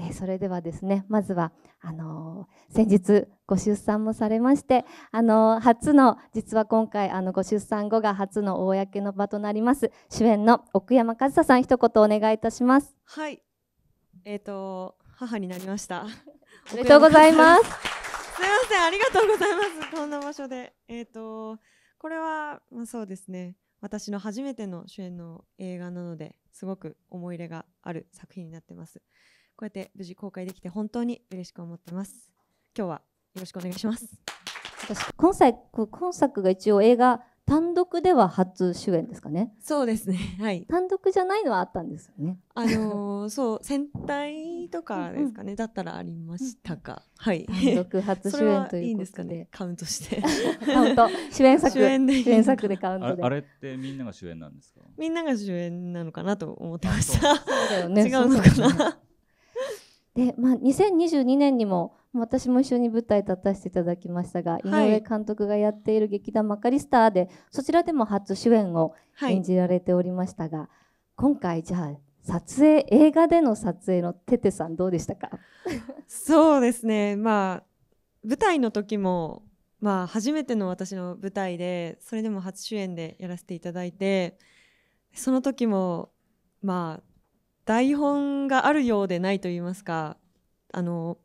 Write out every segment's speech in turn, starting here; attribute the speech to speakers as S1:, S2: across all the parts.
S1: えー、それではですねまずはあのー、先日ご出産もされまして、あのー、初の実は今回あのご出産後が初の公の場となります主演の奥山和沙さん一言お願いいたしますは
S2: いえっ、と母になりました おめでとうございますすいませんありがとうございますこんな場所でえっ、とこれは、まあ、そうですね私の初めての主演の映画なのですごく思い入れがある作品になってますこうやって無事公開できて本当に嬉しく思ってます今日はよろしくお願いします
S1: 私今作今作が一応映画単独では初主演ですかねそ
S2: うですねはい
S1: 単独じゃないのはあったんですよねあのー、
S2: そう戦隊とかですかね、うんうん、だったらありましたか、うん、はい単独初主演といういいんですかねカウントしてカウント主演作主演で主演作でカウントであれってみんなが主演なんですかみんなが主演なのかなと思ってましたそうだよね 違うの
S1: かなで、まあ、2022年にも私も一緒に舞台立たせていただきましたが、井上監督がやっている劇団マカリスターでそちらでも初主演を演じられておりましたが、はい、今回じゃあ撮影映画での撮影のテテさんどうでしたか
S2: そうですねまあ舞台の時もまあ初めての私の舞台でそれでも初主演でやらせていただいてその時もまあ台本があるようでないと言いますかあの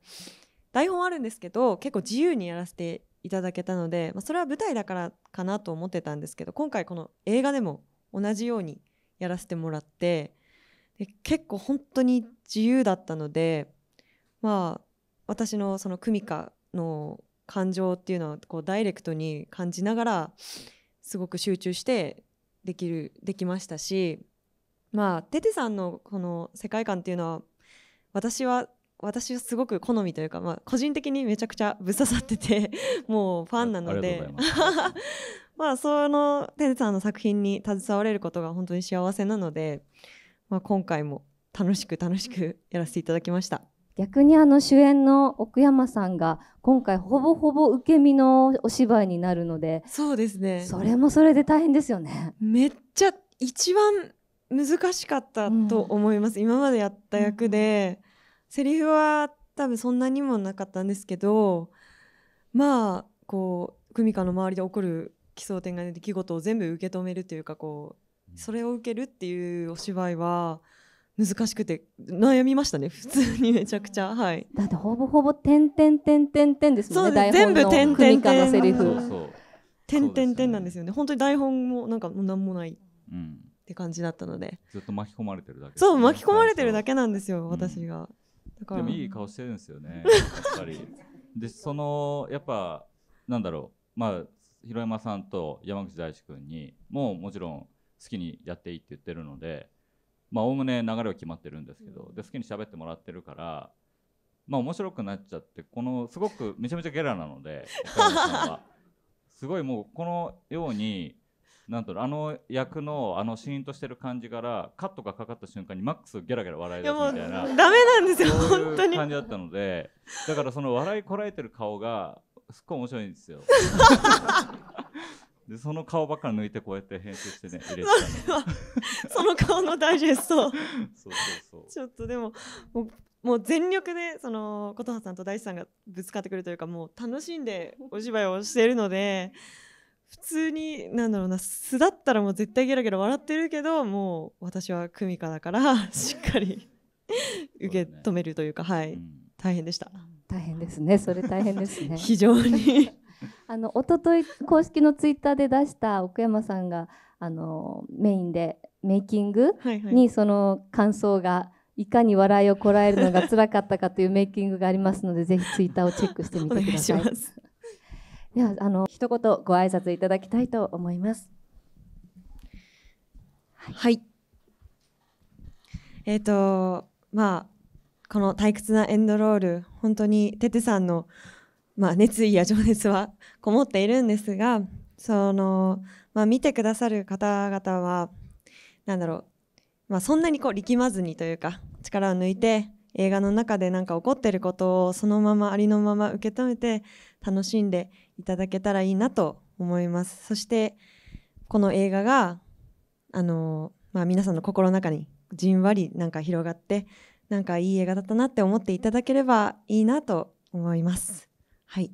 S2: 台本あるんですけど結構自由にやらせていただけたので、まあ、それは舞台だからかなと思ってたんですけど今回この映画でも同じようにやらせてもらってで結構本当に自由だったのでまあ私のその久美香の感情っていうのをこうダイレクトに感じながらすごく集中してできるできましたしまあテテさんのこの世界観っていうのは私は私はすごく好みというか、まあ、個人的にめちゃくちゃぶっ刺さってて もうファンなので まあそのテテさんの作品に携われることが本当に幸せなので、まあ、今回も楽しく楽しくやらせていただきました。
S1: 逆にあの主演の奥山さんが今回ほぼほぼ受け身のお芝居になるのでそ
S2: うですねそれ
S1: もそれで大変ですよね
S2: めっちゃ一番難しかったと思います、うん、今までやった役で、うん、セリフは多分そんなにもなかったんですけどまあこう久美香の周りで起こる奇想天外な出来事を全部受け止めるというかこうそれを受けるっていうお芝居は難しくて悩みましたね普通にめちゃくちゃはい
S1: だってほぼほぼ「てんてんてん」ですもんね台本の久美香のセリフ
S2: 「点点点」なんですよね本当に台本もなんか何もない、うんって感じだったのでずっと巻き込まれてるだけ、ね、そう巻き込まれてるだけなんですよ、うん、私がだからでもいい顔してるんですよね やっぱりでそのやっぱなんだろうまあ広山さんと山口大志君にもうもちろん好きにやっていいって言ってるのでまあおおむね流れは決まってるんですけど、うん、で好きに喋ってもらってるからまあ面白くなっちゃってこのすごくめちゃめちゃゲラなので すごいもうこのようになんとあの役のあのシーンとしてる感じからカットがかかった瞬間にマックスゲラゲラ笑い出すみたいなダメなんですよ本当に感じだったのでだからその笑いこらえてる顔がすっごい面白いんですよ でその顔ばっかり抜いてこうやって編集してね入れてたのその顔のダイジェストそうそうそうちょっとでももう全力でその琴葉さんと大地さんがぶつかってくるというかもう楽しんでお芝居をしているので普通になんだろうな素だったらもう絶対ゲラゲラ笑ってるけどもう私はクミカだから しっかり受け止めるというかはい、うん、大変でした。
S1: 大変ですねそれ大変ですね 非常に あの一昨日公式のツイッターで出した奥山さんがあのメインでメイキングにその感想がいかに笑いをこらえるのが辛かったかというメイキングがありますのでぜひツイッターをチェックしてみてください。ではあの一言ご挨拶いただきたいと思います。はい、はい、えっ、ー、と
S2: まあこの退屈なエンドロール本当にテテさんのまあ、熱意や情熱は こもっているんですがその、まあ、見てくださる方々はなんだろう、まあ、そんなにこう力まずにというか力を抜いて映画の中で何か起こってることをそのままありのまま受け止めて楽しんでいただけたらいいなと思いますそしてこの映画があの、まあ、皆さんの心の中にじんわりなんか広がってなんかいい映画だったなって思っていただければいいなと思います。はい